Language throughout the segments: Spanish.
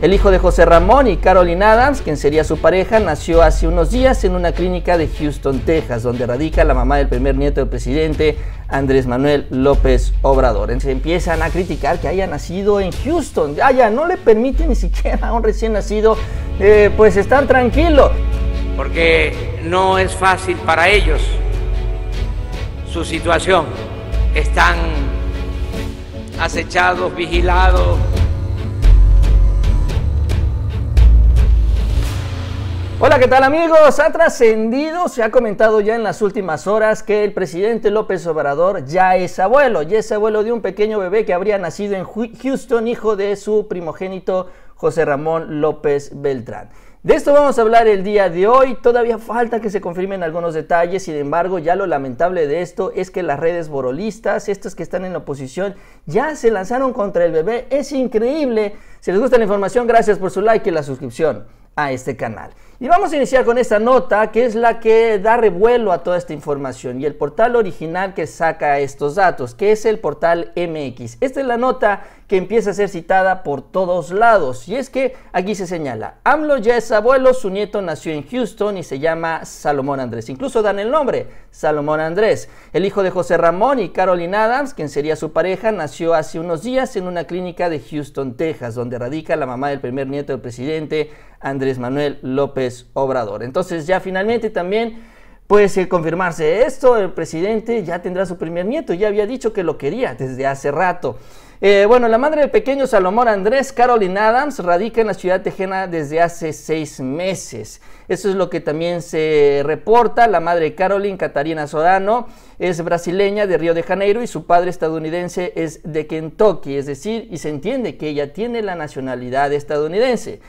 El hijo de José Ramón y Carolyn Adams, quien sería su pareja, nació hace unos días en una clínica de Houston, Texas, donde radica la mamá del primer nieto del presidente, Andrés Manuel López Obrador. Se empiezan a criticar que haya nacido en Houston. Ah, ya, no le permite ni siquiera a un recién nacido eh, pues estar tranquilo. Porque no es fácil para ellos su situación. Están acechados, vigilados, Hola, ¿qué tal amigos? Ha trascendido, se ha comentado ya en las últimas horas que el presidente López Obrador ya es abuelo, ya es abuelo de un pequeño bebé que habría nacido en Houston, hijo de su primogénito José Ramón López Beltrán. De esto vamos a hablar el día de hoy, todavía falta que se confirmen algunos detalles, sin embargo ya lo lamentable de esto es que las redes borolistas, estas que están en oposición, ya se lanzaron contra el bebé, es increíble. Si les gusta la información, gracias por su like y la suscripción a este canal. Y vamos a iniciar con esta nota que es la que da revuelo a toda esta información y el portal original que saca estos datos, que es el portal MX. Esta es la nota que empieza a ser citada por todos lados y es que aquí se señala, AMLO ya es abuelo, su nieto nació en Houston y se llama Salomón Andrés. Incluso dan el nombre, Salomón Andrés. El hijo de José Ramón y carolyn Adams, quien sería su pareja, nació hace unos días en una clínica de Houston, Texas, donde radica la mamá del primer nieto del presidente, Andrés Manuel López Obrador. Entonces ya finalmente también, puede confirmarse esto, el presidente ya tendrá su primer nieto, ya había dicho que lo quería desde hace rato. Eh, bueno, la madre del pequeño Salomón Andrés, Caroline Adams, radica en la ciudad tejana desde hace seis meses. Eso es lo que también se reporta. La madre de Caroline, Catarina Sodano, es brasileña de Río de Janeiro y su padre estadounidense es de Kentucky, es decir, y se entiende que ella tiene la nacionalidad estadounidense.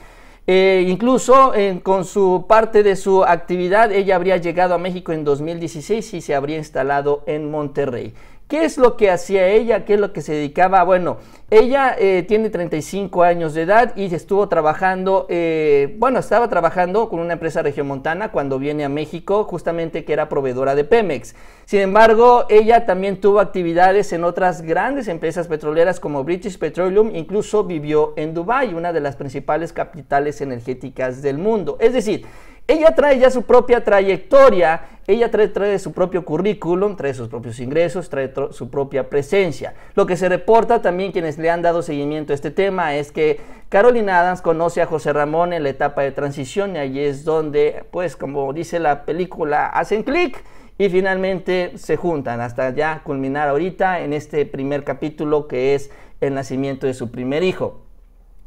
Eh, incluso eh, con su parte de su actividad, ella habría llegado a México en 2016 y se habría instalado en Monterrey. ¿Qué es lo que hacía ella? ¿Qué es lo que se dedicaba? Bueno, ella eh, tiene 35 años de edad y estuvo trabajando, eh, bueno, estaba trabajando con una empresa regiomontana cuando viene a México, justamente que era proveedora de Pemex. Sin embargo, ella también tuvo actividades en otras grandes empresas petroleras como British Petroleum, incluso vivió en Dubái, una de las principales capitales energéticas del mundo. Es decir, ella trae ya su propia trayectoria, ella trae, su propio currículum, trae sus propios ingresos, trae su propia presencia. Lo que se reporta también quienes le han dado seguimiento a este tema es que Carolina Adams conoce a José Ramón en la etapa de transición y ahí es donde, pues como dice la película, hacen clic y finalmente se juntan hasta ya culminar ahorita en este primer capítulo que es el nacimiento de su primer hijo.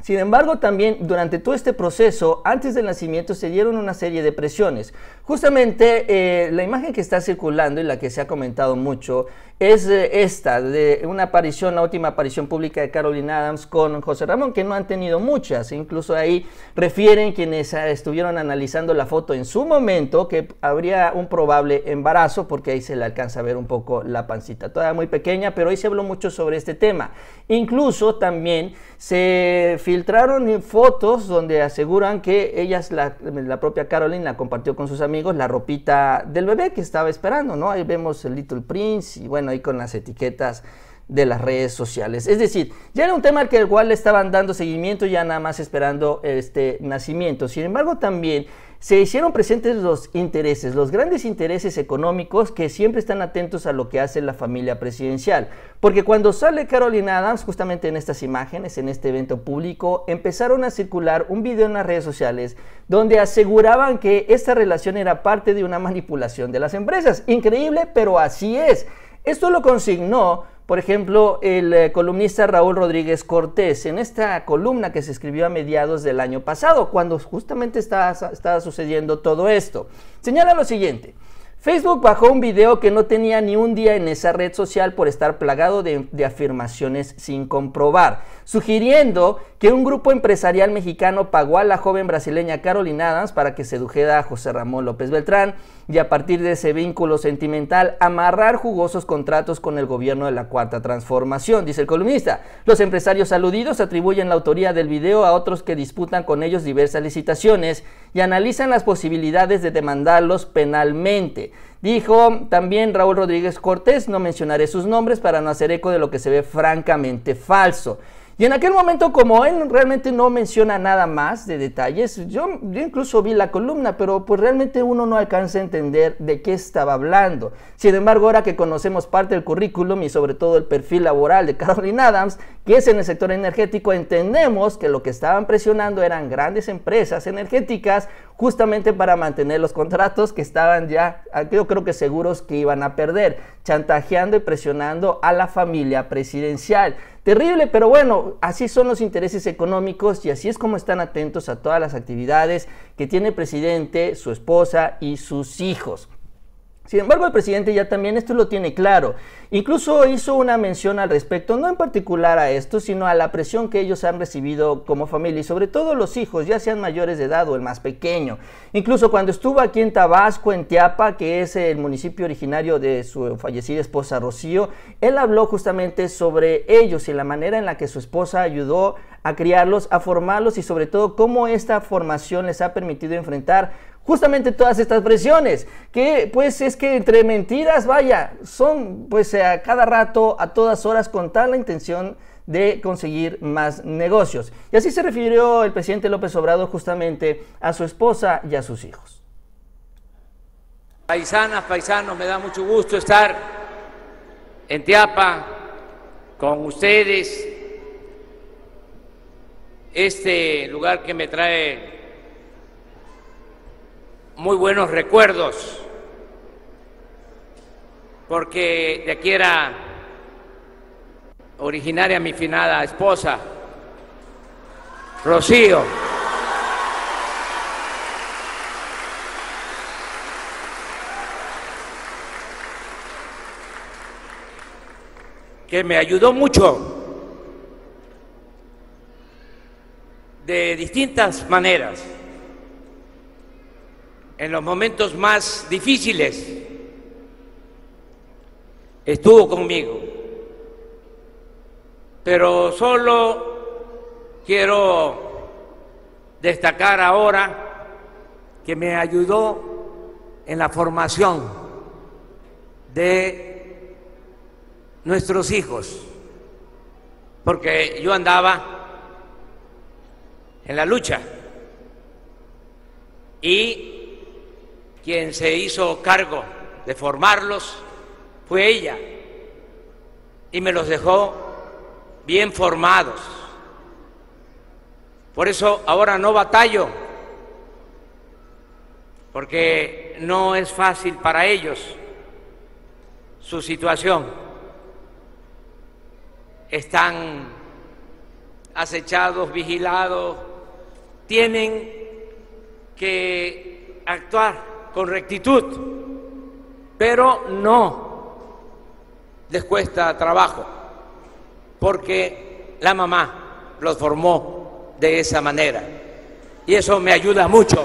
Sin embargo, también durante todo este proceso, antes del nacimiento, se dieron una serie de presiones. Justamente eh, la imagen que está circulando y la que se ha comentado mucho es eh, esta, de una aparición, la última aparición pública de Caroline Adams con José Ramón, que no han tenido muchas. Incluso ahí refieren quienes eh, estuvieron analizando la foto en su momento que habría un probable embarazo, porque ahí se le alcanza a ver un poco la pancita. Todavía muy pequeña, pero ahí se habló mucho sobre este tema. Incluso también se filtraron fotos donde aseguran que ellas, la, la, propia Caroline, la compartió con sus amigos la ropita del bebé que estaba esperando, ¿no? Ahí vemos el Little Prince y bueno, ahí con las etiquetas de las redes sociales. Es decir, ya era un tema al que igual le estaban dando seguimiento, ya nada más esperando este nacimiento. Sin embargo, también se hicieron presentes los intereses, los grandes intereses económicos que siempre están atentos a lo que hace la familia presidencial. Porque cuando sale Carolina Adams, justamente en estas imágenes, en este evento público, empezaron a circular un video en las redes sociales donde aseguraban que esta relación era parte de una manipulación de las empresas. Increíble, pero así es. Esto lo consignó por ejemplo, el eh, columnista Raúl Rodríguez Cortés, en esta columna que se escribió a mediados del año pasado, cuando justamente estaba, sucediendo todo esto, señala lo siguiente. Facebook bajó un video que no tenía ni un día en esa red social por estar plagado de, afirmaciones sin comprobar, sugiriendo que un grupo empresarial mexicano pagó a la joven brasileña Carolina Adams para que sedujera a José Ramón López Beltrán y a partir de ese vínculo sentimental amarrar jugosos contratos con el gobierno de la Cuarta Transformación, dice el columnista. Los empresarios aludidos atribuyen la autoría del video a otros que disputan con ellos diversas licitaciones y analizan las posibilidades de demandarlos penalmente. Dijo también Raúl Rodríguez Cortés, no mencionaré sus nombres para no hacer eco de lo que se ve francamente falso. Y en aquel momento, como él realmente no menciona nada más de detalles, yo, incluso vi la columna, pero pues realmente uno no alcanza a entender de qué estaba hablando. Sin embargo, ahora que conocemos parte del currículum y sobre todo el perfil laboral de Caroline Adams, que es en el sector energético, entendemos que lo que estaban presionando eran grandes empresas energéticas justamente para mantener los contratos que estaban ya, ah, yo creo que seguros que iban a perder, chantajeando y presionando a la familia presidencial. Terrible, pero bueno, así son los intereses económicos y así es como están atentos a todas las actividades que tiene el presidente, su esposa y sus hijos. Sin embargo, el presidente ya también esto lo tiene claro. Incluso hizo una mención al respecto, no en particular a esto, sino a la presión que ellos han recibido como familia y sobre todo los hijos, ya sean mayores de edad o el más pequeño. Incluso cuando estuvo aquí en Tabasco, en Tiapa, que es el municipio originario de su fallecida esposa Rocío, él habló justamente sobre ellos y la manera en la que su esposa ayudó a criarlos, a formarlos y sobre todo cómo esta formación les ha permitido enfrentar justamente todas estas presiones, que pues es que entre mentiras, vaya, son pues a cada rato, a todas horas, con tal la intención de conseguir más negocios. Y así se refirió el presidente López Obrador justamente a su esposa y a sus hijos. Paisanas, paisanos, me da mucho gusto estar en Tiapa con ustedes, este lugar que me trae muy buenos recuerdos, porque de aquí era originaria mi finada esposa, Rocío. que me ayudó mucho de distintas maneras en los momentos más difíciles. Estuvo conmigo. Pero solo quiero destacar ahora que me ayudó en la formación de nuestros hijos, porque yo andaba en la lucha. Y quien se hizo cargo de formarlos fue ella y me los dejó bien formados. Por eso ahora no batallo, porque no es fácil para ellos su situación. Están acechados, vigilados, tienen que actuar con rectitud, pero no les cuesta trabajo, porque la mamá los formó de esa manera. Y eso me ayuda mucho.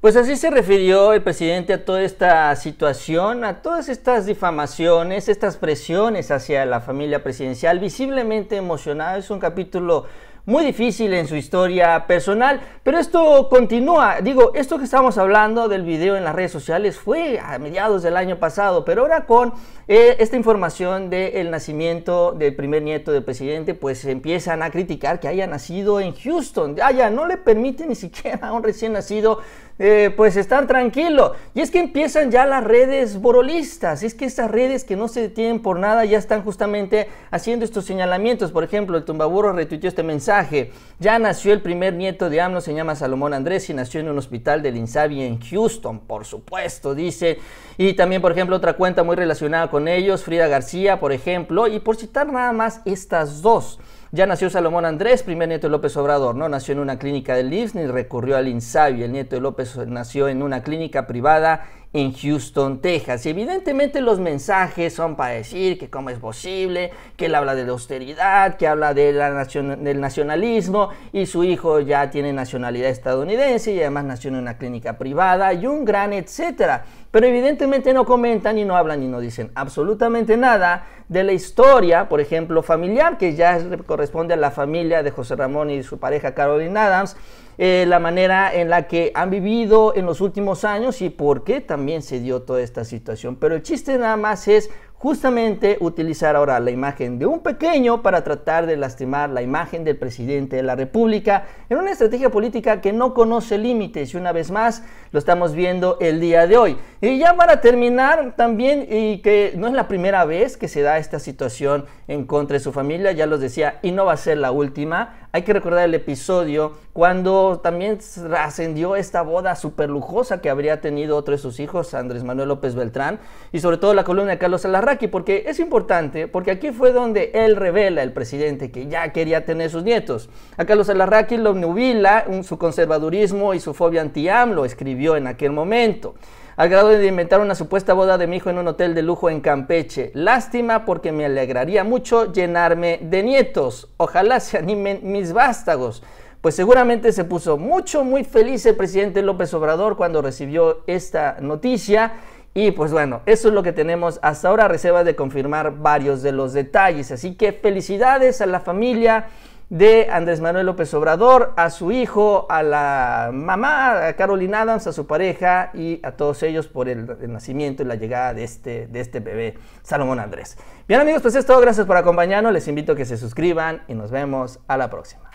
Pues así se refirió el presidente a toda esta situación, a todas estas difamaciones, estas presiones hacia la familia presidencial, visiblemente emocionado. Es un capítulo muy difícil en su historia personal, pero esto continúa. Digo, esto que estamos hablando del video en las redes sociales fue a mediados del año pasado, pero ahora con eh, esta información del nacimiento del primer nieto del presidente, pues empiezan a criticar que haya nacido en Houston. Ah, ya, no le permite ni siquiera a un recién nacido eh, pues estar tranquilo. Y es que empiezan ya las redes borolistas, es que estas redes que no se detienen por nada ya están justamente haciendo estos señalamientos. Por ejemplo, el tumbaburo retuiteó este mensaje, ya nació el primer nieto de Amno, se llama Salomón Andrés y nació en un hospital del Insabi en Houston, por supuesto, dice. Y también, por ejemplo, otra cuenta muy relacionada con ellos, Frida García, por ejemplo, y por citar nada más estas dos. Ya nació Salomón Andrés, primer nieto de López Obrador. No nació en una clínica del IMSS ni recurrió al INSABI. El nieto de López nació en una clínica privada en Houston, Texas. Y evidentemente los mensajes son para decir que cómo es posible, que él habla de la austeridad, que habla de la nacion del nacionalismo y su hijo ya tiene nacionalidad estadounidense y además nació en una clínica privada y un gran etcétera. Pero evidentemente no comentan y no hablan y no dicen absolutamente nada de la historia, por ejemplo, familiar, que ya corresponde a la familia de José Ramón y su pareja Caroline Adams, eh, la manera en la que han vivido en los últimos años y por qué también se dio toda esta situación. Pero el chiste nada más es justamente utilizar ahora la imagen de un pequeño para tratar de lastimar la imagen del presidente de la República en una estrategia política que no conoce límites y una vez más lo estamos viendo el día de hoy. Y ya para terminar también, y que no es la primera vez que se da esta situación en contra de su familia, ya los decía, y no va a ser la última, hay que recordar el episodio cuando también ascendió esta boda súper lujosa que habría tenido otro de sus hijos, Andrés Manuel López Beltrán, y sobre todo la columna de Carlos Alarraqui, porque es importante, porque aquí fue donde él revela, el presidente, que ya quería tener sus nietos. A Carlos Alarraqui lo nubila su conservadurismo y su fobia anti lo escribió en aquel momento al grado de inventar una supuesta boda de mi hijo en un hotel de lujo en Campeche. Lástima porque me alegraría mucho llenarme de nietos. Ojalá se animen mis vástagos. Pues seguramente se puso mucho, muy feliz el presidente López Obrador cuando recibió esta noticia. Y pues bueno, eso es lo que tenemos hasta ahora, reserva de confirmar varios de los detalles. Así que felicidades a la familia de Andrés Manuel López Obrador, a su hijo, a la mamá, a Carolina Adams, a su pareja y a todos ellos por el, nacimiento y la llegada de este, de este bebé, Salomón Andrés. Bien amigos, pues es todo, gracias por acompañarnos, les invito a que se suscriban y nos vemos a la próxima.